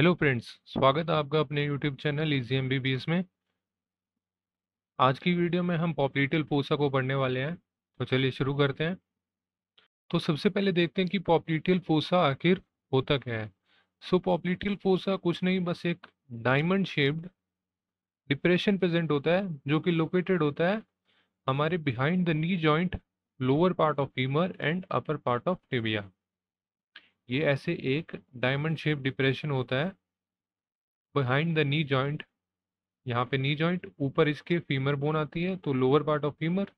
hello friends स्वागत है आपका अपने YouTube channel easy e M में आज की वीडियो में हम पॉपलिटल पोसा को पढ़ने वाले हैं तो चलिए शुरू करते हैं तो सबसे पहले देखते हैं कि पॉपलिटल पोसा आखिर होता क्या है सो पॉपलिटल पोसा कुछ नहीं बस एक डायमंड शेप्ड डिप्रेशन प्रेजेंट होता है जो कि लोकेटेड होता है हमारे behind the knee joint lower part of femur and upper part of tibia ये ऐसे एक डायमंड शेप डिप्रेशन होता है बिहाइंड द नी जॉइंट यहाँ पे नी जॉइंट ऊपर इसके फीमर बोन आती है तो lower part of femur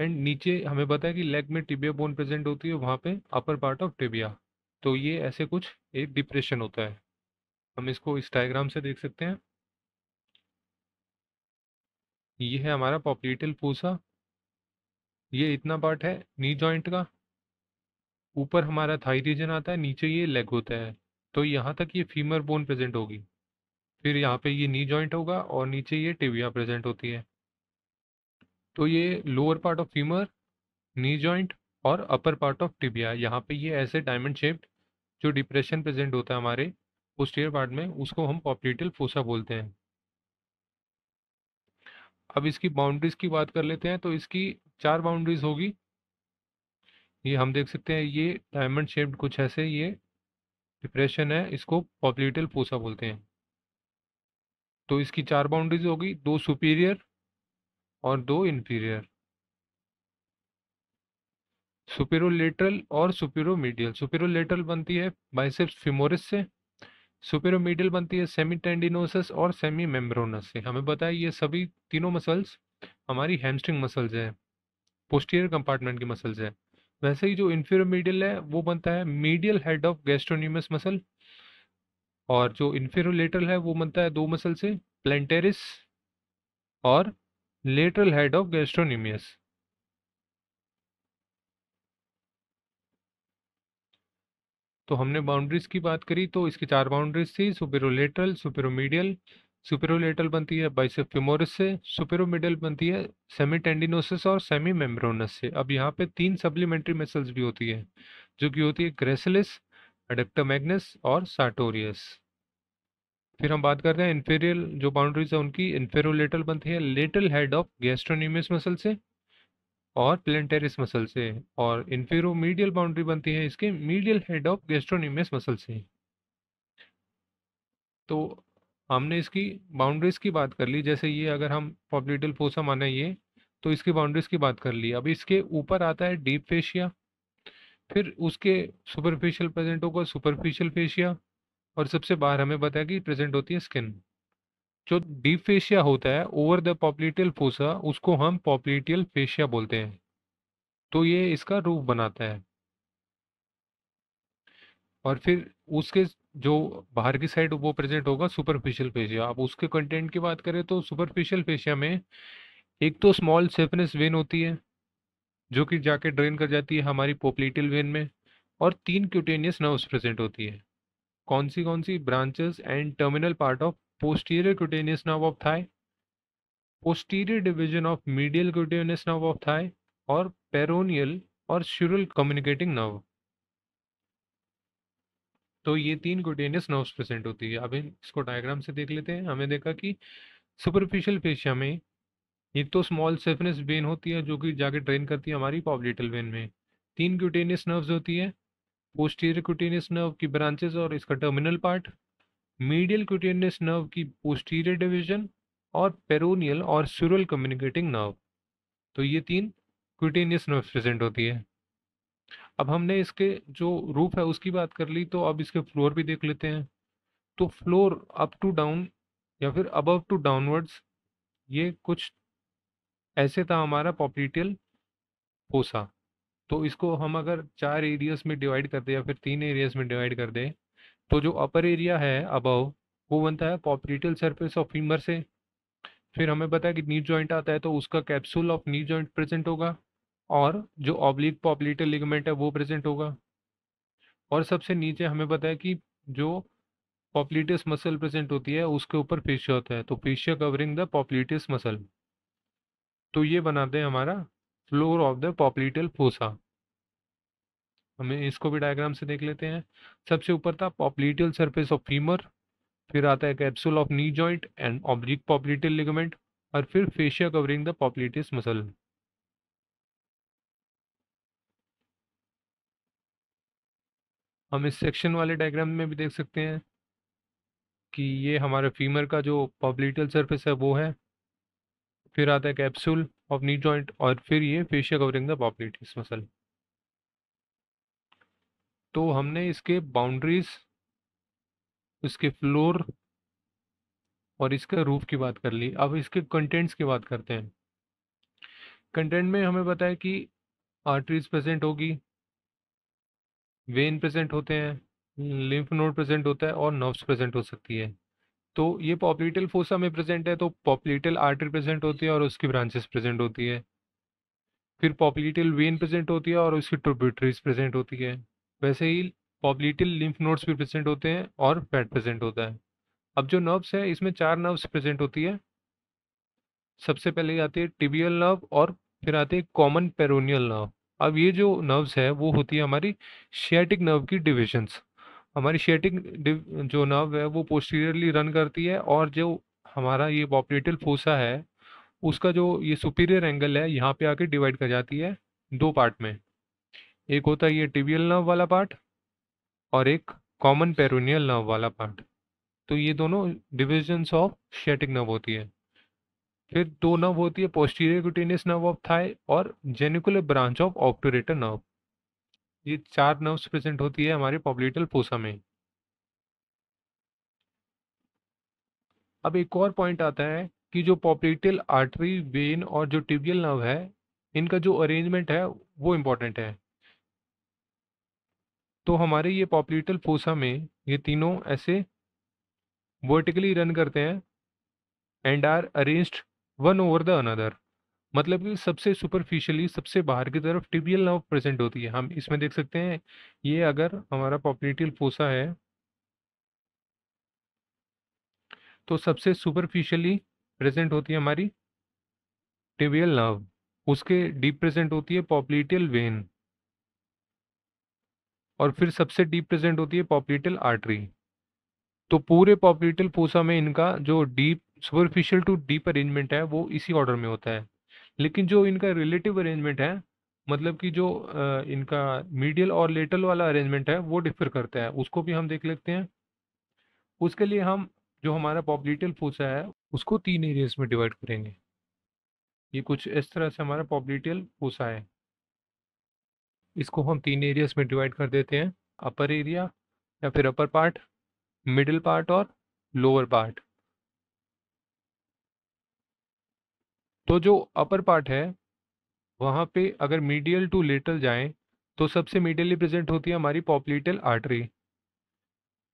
and नीचे हमें पता है कि लेग में टिबिया बोन प्रेजेंट होती है वहाँ पे अपर पार्ट ऑफ टिबिया तो ये ऐसे कुछ एक डिप्रेशन होता है हम इसको इस डायग्राम से देख सकते हैं ये है हमारा पॉपलेटल पोसा ये इतना पार्ट है नी जॉइंट का ऊपर हमारा थाई रीजन आता है नीचे ये लेग होता है तो यहाँ तक ये फीमर बोन प्रेजेंट होगी फिर यहाँ पे ये नी जॉइंट होगा और नीचे ये टिबिया प्रेजेंट होती है तो ये lower part of femur knee joint और अपर पार्ट ऑफ टिबिया यहाँ पे ये ऐसे डायमंड शेप्ड जो डिप्रेशन प्रेजेंट होता है हमारे पोस्टीरियर पार्ट में उसको हम पॉपलेटल फोसा बोलते हैं अब इसकी बाउंड्रीज की बात कर लेते हैं तो इसकी चार बाउंड्रीज होगी ये हम देख सकते हैं ये डायमंड शेप्ड कुछ ऐसे ये डिप्रेशन है इसको पॉपलीटल पोसा बोलते हैं तो इसकी चार बाउंड्रीज होगी दो सुपीरियर और दो इन्फीरियर सुपेरोलेटरल और सुपेरोमीडियल सुपेरोट्रल बनती है बाइसेप्स फिमोरिस से सुपेरोमीडियल बनती है सेमी टेंडिनोसस और सेमी मेम्ब्रोनस से हमें बताया ये सभी तीनों मसल्स हमारी हैमस्ट्रिंग मसल्स हैं पोस्टीरियर कंपार्टमेंट की मसल्स हैं वैसे ही जो इन्फीरियर मीडियल है वो बनता है medial head of gastrocnemius muscle और जो लेटरल है वो बनता है दो मसल से प्लेंटेरिस और लेटरल हेड ऑफ गैस्ट्रोन्यूमियस तो हमने बाउंड्रीज की बात करी तो इसकी चार बाउंड्रीज थी सुपेरोलेटरल सुपेरोमीडियल सुपेरोलेटल बनती है बाइसेप फ्यूमोरिस से सुपेरोमिडल बनती है सेमी टेंडिनोसिस और सेमी मेम्ब्रोनस से अब यहाँ पे तीन सप्लीमेंट्री मसल्स भी होती है जो कि होती है ग्रेसलिस एडेप्टा मैग्नस और साटोरियस फिर हम बात करते हैं इन्फेरियल जो बाउंड्रीज है उनकी इन्फेरोलेटल बनती है lateral head of gastrocnemius muscle से और प्लेंटेरिस मसल से और इन्फेरोमीडियल बाउंड्री बनती है इसके medial head of gastrocnemius muscle से तो हमने इसकी बाउंड्रीज की बात कर ली जैसे ये अगर हम पॉपलिटल फोसा माने ये तो इसकी बाउंड्रीज की बात कर ली अब इसके ऊपर आता है डीप फेशिया फिर उसके सुपरफिशियल प्रेजेंट होगा सुपरफिशियल फेशिया और सबसे बाहर हमें बताया कि प्रेजेंट होती है स्किन जो डीप फेशिया होता है ओवर द पॉपलिटियल फोसा उसको हम पॉपलिटियल फेशिया बोलते हैं तो ये इसका रूप बनाता है और फिर उसके जो बाहर की साइड वो प्रेजेंट होगा सुपरफिशियल फेशिया आप उसके कंटेंट की बात करें तो सुपरफिशियल फेशिया में एक तो स्मॉल सेफनेस वेन होती है जो कि जाके ड्रेन कर जाती है हमारी पोपलीटल वेन में और तीन क्यूटेनियस नर्व्स प्रेजेंट होती है कौन सी कौन सी branches and terminal part of posterior cutaneous nerve of thigh posterior division of medial cutaneous nerve of thigh और पेरोनियल और शुरल कम्युनिकेटिंग नर्व तो ये तीन कोटेनियस नर्व्स प्रेजेंट होती है अब इसको डायग्राम से देख लेते हैं हमें देखा कि सुपरफिशियल फेशिया में एक तो स्मॉल सेफनेस वेन होती है जो कि जाके ट्रेन करती है हमारी पॉबलिटल वेन में तीन क्यूटेनियस नर्व्स होती है पोस्टीरियर क्यूटेनियस नर्व की ब्रांचेस और इसका terminal part medial cutaneous nerve की पोस्टीरियर डिवीजन और पेरोनियल और सुरल कम्युनिकेटिंग नर्व तो ये तीन क्यूटेनियस नर्व प्रेजेंट होती है अब हमने इसके जो रूफ है उसकी बात कर ली तो अब इसके फ्लोर भी देख लेते हैं तो फ्लोर अप टू डाउन या फिर अबव टू डाउनवर्ड्स ये कुछ ऐसे था हमारा पॉपलिटियल पोसा तो इसको हम अगर चार एरियाज में डिवाइड कर दें या फिर तीन एरियाज में डिवाइड कर दें तो जो अपर एरिया है अबव वो बनता है पॉपलिटियल सरफेस ऑफ फीमर से फिर हमें पता है कि नी जॉइंट आता है तो उसका capsule of knee joint present होगा और जो ऑब्लिक पॉपलेटर लिगमेंट है वो प्रेजेंट होगा और सबसे नीचे हमें पता है कि जो पॉपलिटिस मसल प्रेजेंट होती है उसके ऊपर फेशिया होता है तो fascia covering the popliteus muscle तो ये बनाते हैं हमारा floor of the popliteal fossa हमें इसको भी डायग्राम से देख लेते हैं सबसे ऊपर था पॉपलिटल सरफेस ऑफ फीमर फिर आता है capsule of knee joint and oblique popliteal ligament और फिर fascia covering the popliteus muscle हम इस सेक्शन वाले डायग्राम में भी देख सकते हैं कि ये हमारे फीमर का जो पब्लिटल सरफेस है वो है फिर आता है कैप्सूल ऑफ नी जॉइंट और फिर ये fascia covering the popliteus muscle तो हमने इसके बाउंड्रीज इसके फ्लोर और इसके रूफ की बात कर ली अब इसके कंटेंट्स की बात करते हैं कंटेंट में हमें बताया कि आर्टरीज प्रेजेंट होगी वेन प्रेजेंट होते हैं लिम्फ नोड प्रेजेंट होता है और नर्व्स प्रेजेंट हो सकती है तो ये पॉपलीटल फोसा में प्रेजेंट है तो पॉपलीटल आर्टरी प्रेजेंट होती है और उसकी ब्रांचेस प्रेजेंट होती है फिर पॉपलीटल वेन प्रेजेंट होती है और उसकी ट्रोब्यूटरीज प्रेजेंट होती है वैसे ही पॉपलीटल लिम्फ नोड्स भी प्रेजेंट होते हैं और फैट प्रेजेंट होता है अब जो नर्व्स है इसमें चार नर्व्स प्रेजेंट होती है सबसे पहले आती है टिबियल नर्व और फिर आती है कॉमन पेरोनियल नर्व अब ये जो नर्व्स है वो होती है हमारी शेटिक नर्व की डिविजन्स हमारी शेटिक जो नर्व है वो पोस्टीरियरली रन करती है और जो हमारा ये पॉपरेटल फोसा है उसका जो ये सुपीरियर एंगल है यहाँ पे आके डिवाइड कर जाती है दो पार्ट में एक होता है ये टिबियल नर्व वाला पार्ट और एक कॉमन पेरोनियल नर्व वाला पार्ट तो ये दोनों डिविजन्स ऑफ शेटिक नर्व होती है फिर दो नर्व होती है posterior cutaneous nerve of thigh और genicular branch of obturator nerve ये चार नर्व्स प्रेजेंट होती है हमारे पॉब्लिटल पोसा में अब एक और पॉइंट आता है कि जो पॉपलेटल आर्टरी वेन और जो ट्यूबियल नर्व है इनका जो अरेंजमेंट है वो इम्पोर्टेंट है तो हमारे ये पॉपलेटल फोसा में ये तीनों ऐसे वर्टिकली रन करते हैं and are arranged one over the another मतलब कि सबसे सुपरफिशियली सबसे बाहर की तरफ टिबियल नर्व प्रेजेंट होती है हम इसमें देख सकते हैं ये अगर हमारा पॉपुलेटियल फोसा है तो सबसे सुपरफिशियली प्रेजेंट होती है हमारी टिबियल नर्व उसके डीप प्रेजेंट होती है पॉपुलेटियल वेन और फिर सबसे डीप प्रेजेंट होती है पॉपुलेटल आर्टरी तो पूरे पॉपुलेटल फोसा में इनका जो deep superficial to deep arrangement है वो इसी ऑर्डर में होता है लेकिन जो इनका रिलेटिव अरेंजमेंट है मतलब कि जो इनका मीडियल और लेटल वाला अरेंजमेंट है वो डिफर करता है उसको भी हम देख लेते हैं उसके लिए हम जो हमारा पॉपलिटल फोसा है उसको तीन एरियाज में डिवाइड करेंगे ये कुछ इस तरह से हमारा पॉपलिटल फोसा है इसको हम तीन एरियाज में डिवाइड कर देते हैं अपर एरिया या फिर अपर पार्ट मिडिल पार्ट और लोअर पार्ट तो जो अपर पार्ट है वहाँ पे अगर मीडियल टू लेटल जाएं तो सबसे मीडियली प्रेजेंट होती है हमारी पॉपलीटल आर्टरी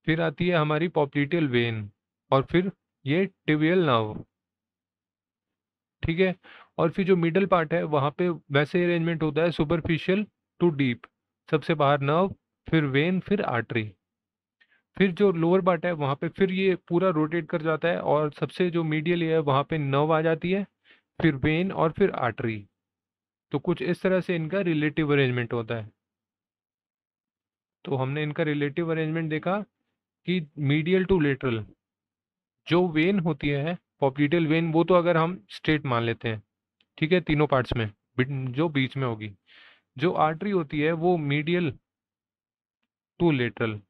फिर आती है हमारी पॉपलीटल वेन और फिर ये टिबियल नर्व ठीक है और फिर जो मिडल पार्ट है वहाँ पे वैसे अरेंजमेंट होता है सुपरफिशियल टू डीप सबसे बाहर नर्व फिर वेन फिर आर्टरी फिर जो लोअर पार्ट है वहाँ पे फिर ये पूरा रोटेट कर जाता है और सबसे जो मीडियल है वहाँ पे नर्व आ जाती है फिर वेन और फिर आर्टरी तो कुछ इस तरह से इनका रिलेटिव अरेंजमेंट होता है तो हमने इनका रिलेटिव अरेंजमेंट देखा कि मीडियल टू लेटरल जो वेन होती है पॉपिटल वेन वो तो अगर हम स्ट्रेट मान लेते हैं ठीक है तीनों पार्ट्स में जो बीच में होगी जो आर्टरी होती है वो मीडियल टू लेटरल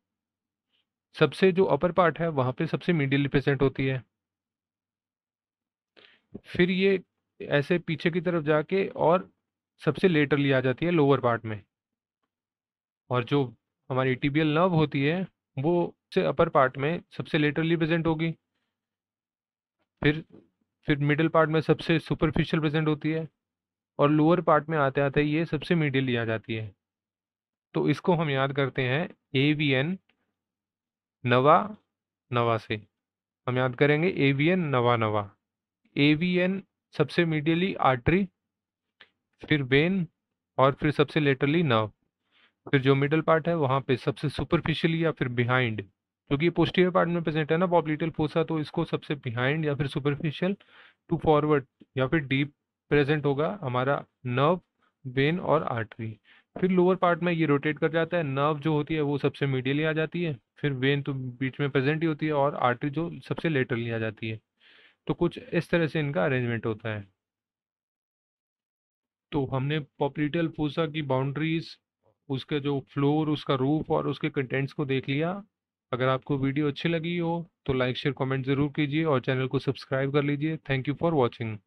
सबसे जो अपर पार्ट है वहाँ पे सबसे मीडियल प्रेजेंट होती है फिर ये ऐसे पीछे की तरफ जाके और सबसे लेटरली आ जाती है लोअर पार्ट में और जो हमारी टीबियल नर्व होती है वो से अपर पार्ट में सबसे लेटरली प्रेजेंट होगी फिर फिर मिडिल पार्ट में सबसे सुपरफिशियल प्रेजेंट होती है और लोअर पार्ट में आते आते ये सबसे मीडियली आ जाती है तो इसको हम याद करते हैं ए वी एन नवा नवा से हम याद करेंगे ए वी एन नवा नवा ए वी एन सबसे मीडियली आर्टरी फिर वेन और फिर सबसे लेटरली नर्व फिर जो मिडल पार्ट है वहाँ पे सबसे सुपरफिशियली या फिर बिहाइंड क्योंकि ये पोस्टीरियर पार्ट में प्रेजेंट है ना बॉबलिटल फोसा तो इसको सबसे बिहाइंड या फिर सुपरफिशियल टू फॉरवर्ड या फिर डीप प्रेजेंट होगा हमारा नर्व वेन और आर्टरी फिर लोअर पार्ट में ये रोटेट कर जाता है नर्व जो होती है वो सबसे मीडियली आ जाती है फिर वेन तो बीच में प्रेजेंट ही होती है और आर्टरी जो सबसे लेटरली आ जाती है तो कुछ इस तरह से इनका अरेंजमेंट होता है तो हमने पॉपलिटल फूसा की बाउंड्रीज उसके जो फ्लोर उसका रूफ और उसके कंटेंट्स को देख लिया अगर आपको वीडियो अच्छी लगी हो तो लाइक शेयर कमेंट ज़रूर कीजिए और चैनल को सब्सक्राइब कर लीजिए थैंक यू फॉर वॉचिंग